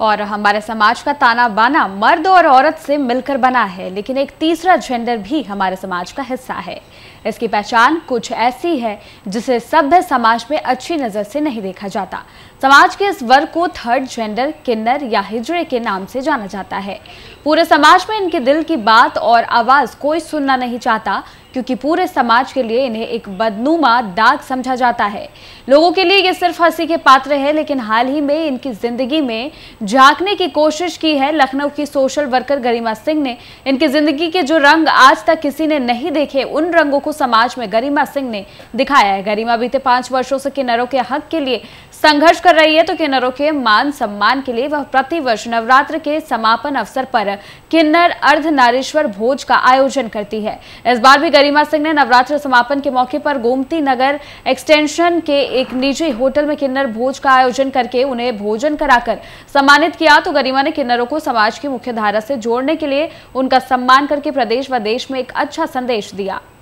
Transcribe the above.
और हमारे समाज का ताना बाना मर्द और औरत से मिलकर बना है लेकिन एक तीसरा जेंडर भी हमारे समाज का हिस्सा है इसकी पहचान कुछ ऐसी है जिसे सभ्य समाज में अच्छी नज़र से नहीं देखा जाता समाज के इस वर्ग को थर्ड जेंडर किन्नर या हिजड़े के नाम से जाना जाता है पूरे समाज में इनके दिल की बात और आवाज़ कोई सुनना नहीं चाहता क्योंकि पूरे समाज के लिए इन्हें एक बदनुमा दाग समझा जाता है लोगों के लिए ये सिर्फ हंसी के पात्र है लेकिन हाल ही में इनकी जिंदगी में झांकने की कोशिश की है लखनऊ की सोशल वर्कर गरिमा सिंह ने इनकी जिंदगी के जो रंग आज तक किसी ने नहीं देखे उन रंगों को समाज में गरिमा सिंह ने दिखाया है गरिमा बीते पांच वर्षों से किन्नरों के हक के लिए संघर्ष कर रही है तो किन्नरों के मान सम्मान के लिए वह प्रतिवर्ष नवरात्र के समापन अवसर पर किन्नर अर्धनारेश्वर भोज का आयोजन करती है इस बार भी गरिमा सिंह ने नवरात्र समापन के मौके पर गोमती नगर एक्सटेंशन के एक निजी होटल में किन्नर भोज का आयोजन करके उन्हें भोजन कराकर सम्मानित किया तो गरिमा ने किन्नरों को समाज की मुख्य धारा से जोड़ने के लिए उनका सम्मान करके प्रदेश व देश में एक अच्छा संदेश दिया